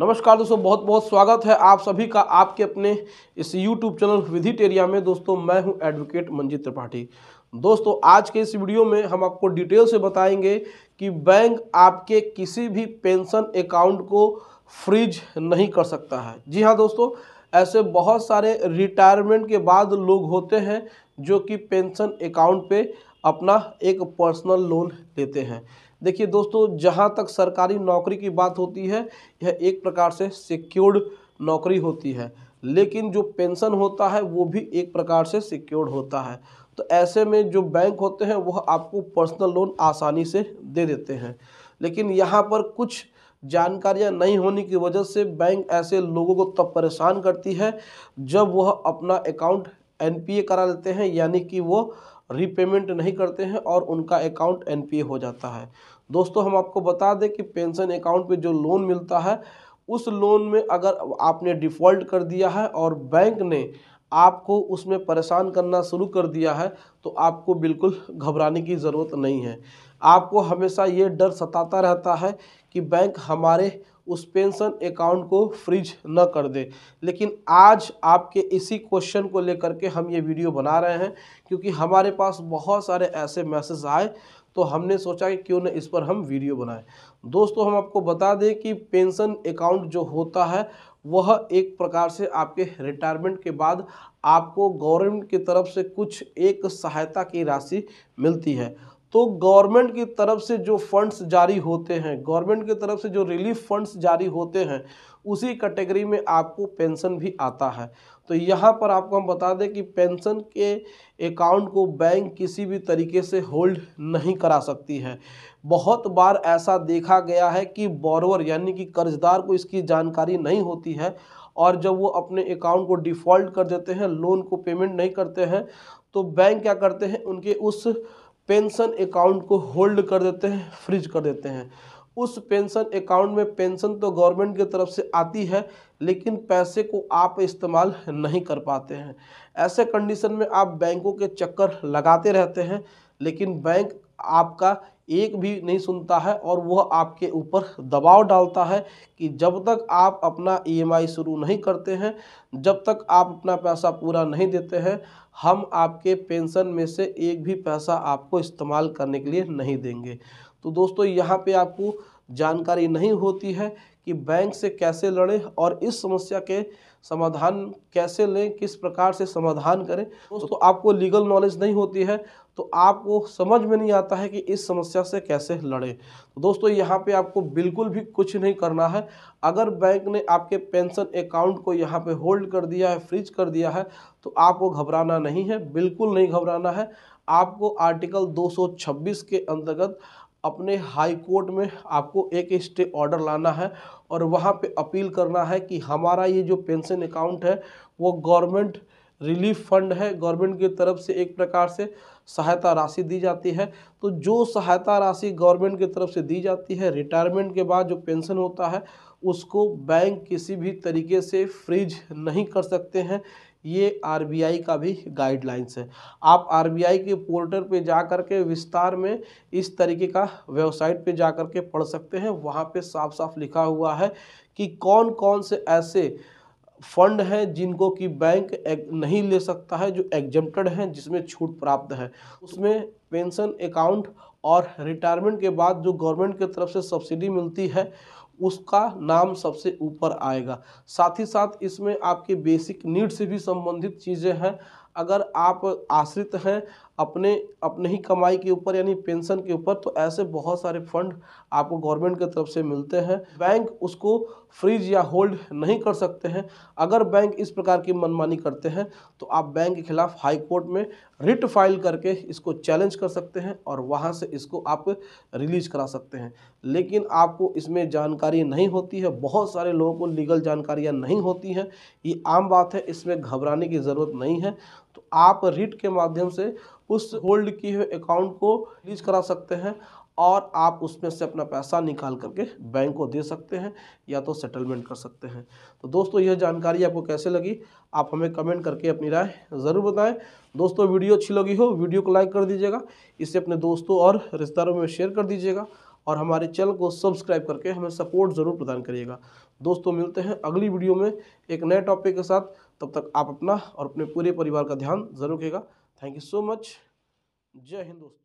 नमस्कार दोस्तों बहुत बहुत स्वागत है आप सभी का आपके अपने इस YouTube चैनल एरिया में दोस्तों मैं हूं एडवोकेट मंजीत त्रिपाठी दोस्तों आज के इस वीडियो में हम आपको डिटेल से बताएंगे कि बैंक आपके किसी भी पेंशन अकाउंट को फ्रीज नहीं कर सकता है जी हाँ दोस्तों ऐसे बहुत सारे रिटायरमेंट के बाद लोग होते हैं जो कि पेंशन अकाउंट पे अपना एक पर्सनल लोन लेते हैं देखिए दोस्तों जहाँ तक सरकारी नौकरी की बात होती है यह एक प्रकार से सिक्योर्ड नौकरी होती है लेकिन जो पेंशन होता है वो भी एक प्रकार से सिक्योर्ड होता है तो ऐसे में जो बैंक होते हैं वह आपको पर्सनल लोन आसानी से दे देते हैं लेकिन यहाँ पर कुछ जानकारियाँ नहीं होने की वजह से बैंक ऐसे लोगों को तब परेशान करती है जब वह अपना अकाउंट एनपीए करा लेते हैं यानी कि वो रीपेमेंट नहीं करते हैं और उनका अकाउंट एनपीए हो जाता है दोस्तों हम आपको बता दें कि पेंशन अकाउंट पे जो लोन मिलता है उस लोन में अगर आपने डिफ़ॉल्ट कर दिया है और बैंक ने आपको उसमें परेशान करना शुरू कर दिया है तो आपको बिल्कुल घबराने की ज़रूरत नहीं है आपको हमेशा ये डर सताता रहता है कि बैंक हमारे उस पेंशन अकाउंट को फ्रीज न कर दे लेकिन आज आपके इसी क्वेश्चन को लेकर के हम ये वीडियो बना रहे हैं क्योंकि हमारे पास बहुत सारे ऐसे मैसेज आए तो हमने सोचा कि क्यों ना इस पर हम वीडियो बनाएं दोस्तों हम आपको बता दें कि पेंशन अकाउंट जो होता है वह एक प्रकार से आपके रिटायरमेंट के बाद आपको गवर्नमेंट की तरफ से कुछ एक सहायता की राशि मिलती है तो गवर्नमेंट की तरफ से जो फंड्स जारी होते हैं गवर्नमेंट की तरफ से जो रिलीफ फंड्स जारी होते हैं उसी कैटेगरी में आपको पेंशन भी आता है तो यहाँ पर आपको हम बता दें कि पेंशन के अकाउंट को बैंक किसी भी तरीके से होल्ड नहीं करा सकती है बहुत बार ऐसा देखा गया है कि बॉरवर यानी कि कर्जदार को इसकी जानकारी नहीं होती है और जब वो अपने अकाउंट को डिफ़ॉल्ट कर देते हैं लोन को पेमेंट नहीं करते हैं तो बैंक क्या करते हैं उनके उस पेंशन अकाउंट को होल्ड कर देते हैं फ्रिज कर देते हैं उस पेंशन अकाउंट में पेंशन तो गवर्नमेंट की तरफ से आती है लेकिन पैसे को आप इस्तेमाल नहीं कर पाते हैं ऐसे कंडीशन में आप बैंकों के चक्कर लगाते रहते हैं लेकिन बैंक आपका एक भी नहीं सुनता है और वह आपके ऊपर दबाव डालता है कि जब तक आप अपना ईएमआई e शुरू नहीं करते हैं जब तक आप अपना पैसा पूरा नहीं देते हैं हम आपके पेंशन में से एक भी पैसा आपको इस्तेमाल करने के लिए नहीं देंगे तो दोस्तों यहाँ पे आपको जानकारी नहीं होती है कि बैंक से कैसे लड़ें और इस समस्या के समाधान कैसे लें किस प्रकार से समाधान करें तो आपको लीगल नॉलेज नहीं होती है तो आपको समझ में नहीं आता है कि इस समस्या से कैसे लड़ें तो दोस्तों यहाँ पे आपको बिल्कुल भी कुछ नहीं करना है अगर बैंक ने आपके पेंशन अकाउंट को यहाँ पे होल्ड कर दिया है फ्रीज कर दिया है तो आपको घबराना नहीं है बिल्कुल नहीं घबराना है आपको आर्टिकल दो के अंतर्गत अपने हाई कोर्ट में आपको एक स्टे ऑर्डर लाना है और वहाँ पे अपील करना है कि हमारा ये जो पेंशन अकाउंट है वो गवर्नमेंट रिलीफ फंड है गवर्नमेंट की तरफ से एक प्रकार से सहायता राशि दी जाती है तो जो सहायता राशि गवर्नमेंट की तरफ से दी जाती है रिटायरमेंट के बाद जो पेंशन होता है उसको बैंक किसी भी तरीके से फ्रीज नहीं कर सकते हैं ये आर का भी गाइडलाइंस है आप आर के पोर्टल पे जा कर के विस्तार में इस तरीके का वेबसाइट पे जा कर के पढ़ सकते हैं वहाँ पे साफ साफ लिखा हुआ है कि कौन कौन से ऐसे फंड हैं जिनको कि बैंक नहीं ले सकता है जो एग्जम्प्टेड हैं जिसमें छूट प्राप्त है उसमें पेंशन अकाउंट और रिटायरमेंट के बाद जो गवर्नमेंट की तरफ से सब्सिडी मिलती है उसका नाम सबसे ऊपर आएगा साथ ही साथ इसमें आपके बेसिक नीड से भी संबंधित चीज़ें हैं अगर आप आश्रित हैं अपने अपने ही कमाई के ऊपर यानी पेंशन के ऊपर तो ऐसे बहुत सारे फंड आपको गवर्नमेंट की तरफ से मिलते हैं बैंक उसको फ्रीज या होल्ड नहीं कर सकते हैं अगर बैंक इस प्रकार की मनमानी करते हैं तो आप बैंक के खिलाफ हाई कोर्ट में रिट फाइल करके इसको चैलेंज कर सकते हैं और वहाँ से इसको आप रिलीज करा सकते हैं लेकिन आपको इसमें जानकारी नहीं होती है बहुत सारे लोगों को लीगल जानकारियाँ नहीं होती हैं ये आम बात है इसमें घबराने की ज़रूरत नहीं है तो आप रिट के माध्यम से उस होल्ड की हुए अकाउंट को रिलीज करा सकते हैं और आप उसमें से अपना पैसा निकाल करके बैंक को दे सकते हैं या तो सेटलमेंट कर सकते हैं तो दोस्तों यह जानकारी आपको कैसे लगी आप हमें कमेंट करके अपनी राय ज़रूर बताएं दोस्तों वीडियो अच्छी लगी हो वीडियो को लाइक कर दीजिएगा इसे अपने दोस्तों और रिश्तेदारों में शेयर कर दीजिएगा और हमारे चैनल को सब्सक्राइब करके हमें सपोर्ट ज़रूर प्रदान करिएगा दोस्तों मिलते हैं अगली वीडियो में एक नए टॉपिक के साथ तब तक आप अपना और अपने पूरे परिवार का ध्यान जरूर रखेगा थैंक यू सो मच जय हिंद दोस्तों